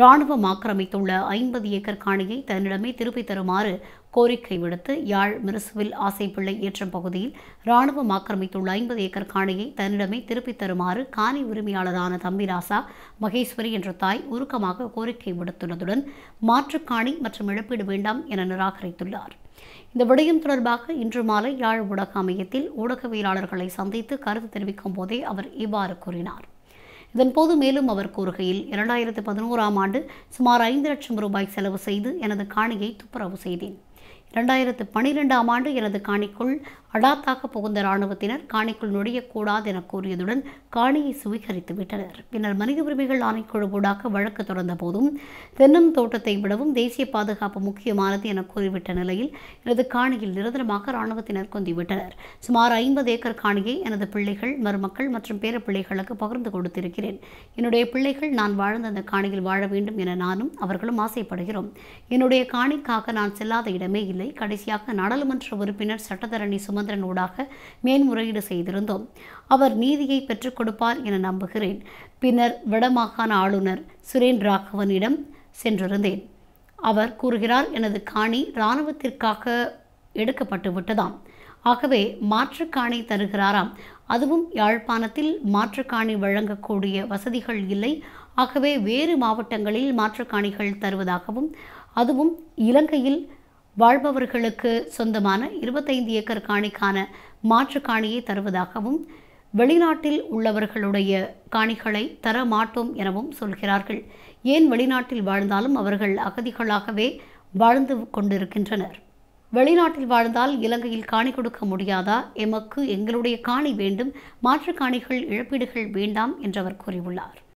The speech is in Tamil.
ராணுவம் ஆக்கிரமித்துள்ள ஐம்பது ஏக்கர் காணியை தன்னிடமே திருப்பித் தருமாறு கோரிக்கை விடுத்து யாழ் மிருசுவில் ஆசைப்பிள்ளை ஏற்றம் பகுதியில் ராணுவம் ஆக்கிரமித்துள்ள ஐம்பது ஏக்கர் காணியை தன்னிடமே திருப்பித் தருமாறு காணி உரிமையாளரான தம்பிராசா மகேஸ்வரி என்ற தாய் உருக்கமாக கோரிக்கை விடுத்துள்ளதுடன் மாற்றுக் காணி மற்றும் இழப்பீடு வேண்டாம் என நிராகரித்துள்ளார் இந்த விடயம் தொடர்பாக இன்று மாலை யாழ் ஊடக அமையத்தில் ஊடகவியலாளர்களை சந்தித்து கருத்து தெரிவிக்கும் போதே அவர் இவ்வாறு கூறினார் இதன்போது மேலும் அவர் கூறுகையில் இரண்டாயிரத்து பதினோராம் ஆண்டு சுமார் ஐந்து லட்சம் ரூபாய் செலவு செய்து எனது காணியை துப்புரவு செய்தேன் இரண்டாயிரத்து பனிரெண்டாம் ஆண்டு எனது காணிக்குள் அடாத்தாக புகுந்த இராணுவத்தினர் காணிக்குள் நுழையக்கூடாது என கூறியதுடன் காணியை சுவீகரித்து விட்டனர் பின்னர் மனித உரிமைகள் ஆணைக்குழு ஊடாக வழக்கு தொடர்ந்த போதும் தென்னம் தோட்டத்தை விடவும் தேசிய பாதுகாப்பு முக்கியமானது என கூறிவிட்ட நிலையில் எனது காணியில் நிரந்தரமாக இராணுவத்தினர் கொந்திவிட்டனர் சுமார் ஐம்பது ஏக்கர் காணியை எனது பிள்ளைகள் மருமக்கள் மற்றும் பேர பிள்ளைகளுக்கு பகிர்ந்து கொடுத்திருக்கிறேன் என்னுடைய பிள்ளைகள் நான் வாழ்ந்த அந்த காணியில் வாழ வேண்டும் என நானும் அவர்களும் ஆசைப்படுகிறோம் என்னுடைய காணிக்காக நான் செல்லாத இடமே எதுவுமே இல்லை கடைசியாக நாடாளுமன்ற உறுப்பினர் சட்டத்தரணி சுமந்திரன் ஊடாக மேன்முறையீடு செய்திருந்தோம் அவர் நீதியை பெற்றுக் கொடுப்பார் என நம்புகிறேன் பின்னர் வடமாகாண ஆளுநர் சுரேன் ராகவனிடம் சென்றிருந்தேன் அவர் கூறுகிறார் எனது காணி இராணுவத்திற்காக எடுக்கப்பட்டு விட்டதாம் ஆகவே மாற்றுக்காணி தருகிறாராம் அதுவும் யாழ்ப்பாணத்தில் மாற்றுக்காணி வழங்கக்கூடிய வசதிகள் இல்லை ஆகவே வேறு மாவட்டங்களில் மாற்றுக்காணிகள் தருவதாகவும் அதுவும் இலங்கையில் வாழ்பவர்களுக்கு சொந்தமான இருபத்தைந்து ஏக்கர் காணிக்கான மாற்று காணியை தருவதாகவும் வெளிநாட்டில் உள்ளவர்களுடைய காணிகளை தர மாட்டோம் எனவும் சொல்கிறார்கள் ஏன் வெளிநாட்டில் வாழ்ந்தாலும் அவர்கள் அகதிகளாகவே வாழ்ந்து கொண்டிருக்கின்றனர் வெளிநாட்டில் வாழ்ந்தால் இலங்கையில் காணி கொடுக்க முடியாதா எமக்கு எங்களுடைய காணி வேண்டும் மாற்று காணிகள் இழப்பீடுகள் வேண்டாம் என்றவர் கூறியுள்ளார்